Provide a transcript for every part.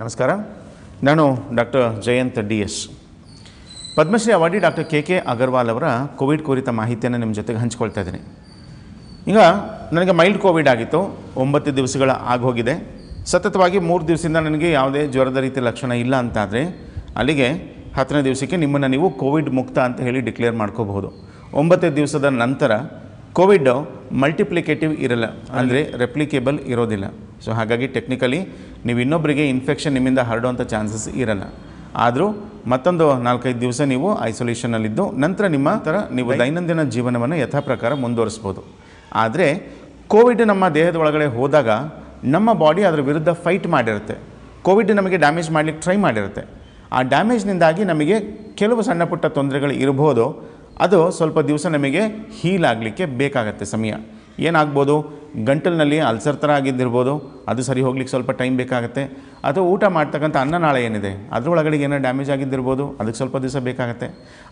ನಮಸ್ಕಾರ ನಾನು doctor Jayant D S Padmashri awardee doctor K K Agarwal ಅವರ ಕೋವಿಡ್ ಕುರಿತ ಮಾಹಿತಿಯನ್ನು ನಿಮ್ಮ ಜೊತೆಗೆ ಹಂಚಿಕೊಳ್ತಾ ಇದ್ದೀನಿ ಈಗ ನನಗೆ ಮೈಲ್ಡ್ ಕೋವಿಡ್ ಆಗಿತ್ತು ಒಂಬತ್ತು ದಿವಸಗಳ ಆಗೋಗಿದೆ ಸತತವಾಗಿ ಮೂರು ದಿವಸದಿಂದ ನನಗೆ ಯಾವುದೇ ಜ್ವರದ ರೀತಿ ಲಕ್ಷಣ ಇಲ್ಲ ಅಂತಾದರೆ ಅಲ್ಲಿಗೆ ಹತ್ತನೇ ದಿವಸಕ್ಕೆ ನಿಮ್ಮನ್ನು ನೀವು ಕೋವಿಡ್ ಮುಕ್ತ ಅಂತ ಹೇಳಿ ಡಿಕ್ಲೇರ್ ಮಾಡ್ಕೋಬಹುದು ಒಂಬತ್ತು ದಿವಸದ ನಂತರ ಕೋವಿಡ್ ಮಲ್ಟಿಪ್ಲಿಕೇಟಿವ್ ಇರಲ್ಲ ಅಂದರೆ ರೆಪ್ಲಿಕೇಬಲ್ ಇರೋದಿಲ್ಲ ಸೊ ಹಾಗಾಗಿ ಟೆಕ್ನಿಕಲಿ ನೀವು ಇನ್ನೊಬ್ಬರಿಗೆ ಇನ್ಫೆಕ್ಷನ್ ನಿಮ್ಮಿಂದ ಹರಡುವಂಥ ಚಾನ್ಸಸ್ ಇರಲ್ಲ ಆದರೂ ಮತ್ತೊಂದು ನಾಲ್ಕೈದು ದಿವಸ ನೀವು ಐಸೋಲೇಷನಲ್ಲಿದ್ದು ನಂತರ ನಿಮ್ಮ ಥರ ನೀವು ದೈನಂದಿನ ಜೀವನವನ್ನು ಯಥಾಪ್ರಕಾರ ಮುಂದುವರಿಸ್ಬೋದು ಆದರೆ ಕೋವಿಡ್ ನಮ್ಮ ದೇಹದ ಒಳಗಡೆ ಹೋದಾಗ ನಮ್ಮ ಬಾಡಿ ಅದರ ವಿರುದ್ಧ ಫೈಟ್ ಮಾಡಿರುತ್ತೆ ಕೋವಿಡ್ ನಮಗೆ ಡ್ಯಾಮೇಜ್ ಮಾಡಲಿಕ್ಕೆ ಟ್ರೈ ಮಾಡಿರುತ್ತೆ ಆ ಡ್ಯಾಮೇಜ್ನಿಂದಾಗಿ ನಮಗೆ ಕೆಲವು ಸಣ್ಣ ಪುಟ್ಟ ತೊಂದರೆಗಳು ಇರ್ಬೋದು ಅದು ಸ್ವಲ್ಪ ದಿವಸ ನಮಗೆ ಹೀಲ್ ಆಗಲಿಕ್ಕೆ ಬೇಕಾಗತ್ತೆ ಸಮಯ ಏನಾಗ್ಬೋದು ಗಂಟಲಿನಲ್ಲಿ ಅಲ್ಸರ್ ಥರ ಆಗಿದ್ದಿರ್ಬೋದು ಅದು ಸರಿ ಹೋಗ್ಲಿಕ್ಕೆ ಸ್ವಲ್ಪ ಟೈಮ್ ಬೇಕಾಗುತ್ತೆ ಅಥವಾ ಊಟ ಮಾಡ್ತಕ್ಕಂಥ ಅನ್ನ ನಾಳೆ ಏನಿದೆ ಅದರೊಳಗಡೆಗೆ ಏನೋ ಡ್ಯಾಮೇಜ್ ಆಗಿದ್ದಿರ್ಬೋದು ಅದಕ್ಕೆ ಸ್ವಲ್ಪ ದಿವಸ ಬೇಕಾಗುತ್ತೆ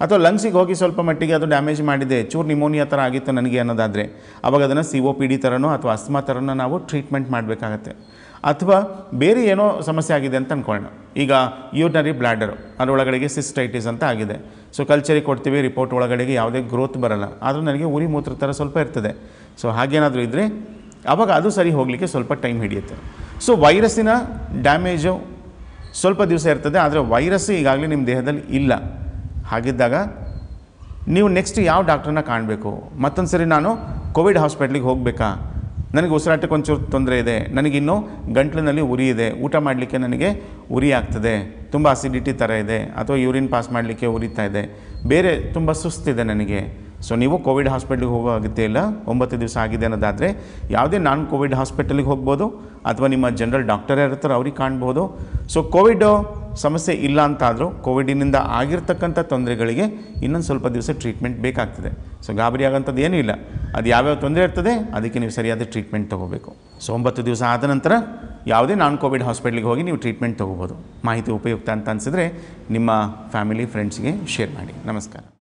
ಅಥವಾ ಲಂಗ್ಸಿಗೆ ಹೋಗಿ ಸ್ವಲ್ಪ ಮಟ್ಟಿಗೆ ಅದು ಡ್ಯಾಮೇಜ್ ಮಾಡಿದೆ ಚೂರು ನಿಮೋನಿಯಾ ಥರ ಆಗಿತ್ತು ನನಗೆ ಅನ್ನೋದಾದರೆ ಅವಾಗ ಅದನ್ನು ಸಿ ಒ ಪಿ ಡಿ ಥರನೋ ಅಥವಾ ಅಸ್ಮಾ ಥರನೋ ನಾವು ಟ್ರೀಟ್ಮೆಂಟ್ ಮಾಡಬೇಕಾಗತ್ತೆ ಅಥವಾ ಬೇರೆ ಏನೋ ಸಮಸ್ಯೆ ಆಗಿದೆ ಅಂತ ಅಂದ್ಕೊಳ್ಳೋಣ ಈಗ ಯೂರ್ನರಿ ಬ್ಲ್ಯಾಡರ್ ಅದರೊಳಗಡೆಗೆ ಸಿಸ್ಟೈಟಿಸ್ ಅಂತ ಆಗಿದೆ ಸೊ ಕಲ್ಚರಿ ಕೊಡ್ತೀವಿ ರಿಪೋರ್ಟ್ ಒಳಗಡೆಗೆ ಯಾವುದೇ ಗ್ರೋತ್ ಬರಲ್ಲ ಆದರೂ ನನಗೆ ಉರಿ ಮೂತ್ರ ಥರ ಸ್ವಲ್ಪ ಇರ್ತದೆ ಸೊ ಹಾಗೇನಾದರೂ ಇದ್ದರೆ ಆವಾಗ ಅದು ಸರಿ ಹೋಗಲಿಕ್ಕೆ ಸ್ವಲ್ಪ ಟೈಮ್ ಹಿಡಿಯುತ್ತೆ ಸೊ ವೈರಸ್ಸಿನ ಡ್ಯಾಮೇಜು ಸ್ವಲ್ಪ ದಿವಸ ಇರ್ತದೆ ಆದರೆ ವೈರಸ್ಸು ಈಗಾಗಲೇ ನಿಮ್ಮ ದೇಹದಲ್ಲಿ ಇಲ್ಲ ಹಾಗಿದ್ದಾಗ ನೀವು ನೆಕ್ಸ್ಟ್ ಯಾವ ಡಾಕ್ಟ್ರನ್ನ ಕಾಣಬೇಕು ಮತ್ತೊಂದು ಸರಿ ನಾನು ಕೋವಿಡ್ ಹಾಸ್ಪಿಟ್ಲಿಗೆ ಹೋಗಬೇಕಾ ನನಗೆ ಉಸಿರಾಟಕ್ಕೊಂಚೂರು ತೊಂದರೆ ಇದೆ ನನಗಿನ್ನೂ ಗಂಟ್ಲಿನಲ್ಲಿ ಉರಿ ಇದೆ ಊಟ ಮಾಡಲಿಕ್ಕೆ ನನಗೆ ಉರಿ ಆಗ್ತದೆ ತುಂಬ ಅಸಿಡಿಟಿ ಥರ ಇದೆ ಅಥವಾ ಯೂರಿನ್ ಪಾಸ್ ಮಾಡಲಿಕ್ಕೆ ಉರಿತಾ ಇದೆ ಬೇರೆ ತುಂಬ ಸುಸ್ತಿದೆ ನನಗೆ ಸೊ ನೀವು ಕೋವಿಡ್ ಹಾಸ್ಪಿಟ್ಲಿಗೆ ಹೋಗೋ ಅಗತ್ಯ ಇಲ್ಲ ಒಂಬತ್ತು ದಿವಸ ಆಗಿದೆ ಅನ್ನೋದಾದರೆ ಯಾವುದೇ ನಾನ್ ಕೋವಿಡ್ ಹಾಸ್ಪಿಟಲಿಗೆ ಹೋಗ್ಬೋದು ಅಥವಾ ನಿಮ್ಮ ಜನರಲ್ ಡಾಕ್ಟರ್ ಯಾರು ಇರ್ತಾರೆ ಅವ್ರಿಗೆ ಕಾಣ್ಬೋದು ಸೊ ಕೋವಿಡ್ ಸಮಸ್ಯೆ ಇಲ್ಲ ಅಂತಾದರೂ ಕೋವಿಡಿನಿಂದ ಆಗಿರ್ತಕ್ಕಂಥ ತೊಂದರೆಗಳಿಗೆ ಇನ್ನೊಂದು ಸ್ವಲ್ಪ ದಿವಸ ಟ್ರೀಟ್ಮೆಂಟ್ ಬೇಕಾಗ್ತದೆ ಸೊ ಗಾಬರಿ ಆಗೋಂಥದ್ದು ಏನೂ ಇಲ್ಲ ಅದು ಯಾವ್ಯಾವ ತೊಂದರೆ ಇರ್ತದೆ ಅದಕ್ಕೆ ನೀವು ಸರಿಯಾದ ಟ್ರೀಟ್ಮೆಂಟ್ ತೊಗೋಬೇಕು ಸೊ ಒಂಬತ್ತು ದಿವಸ ಆದ ನಂತರ ಯಾವುದೇ ನಾನ್ ಕೋವಿಡ್ ಹಾಸ್ಪಿಟ್ಲಿಗೆ ಹೋಗಿ ನೀವು ಟ್ರೀಟ್ಮೆಂಟ್ ತೊಗೋಬೋದು ಮಾಹಿತಿ ಉಪಯುಕ್ತ ಅಂತ ಅನಿಸಿದ್ರೆ ನಿಮ್ಮ ಫ್ಯಾಮಿಲಿ ಫ್ರೆಂಡ್ಸ್ಗೆ ಶೇರ್ ಮಾಡಿ ನಮಸ್ಕಾರ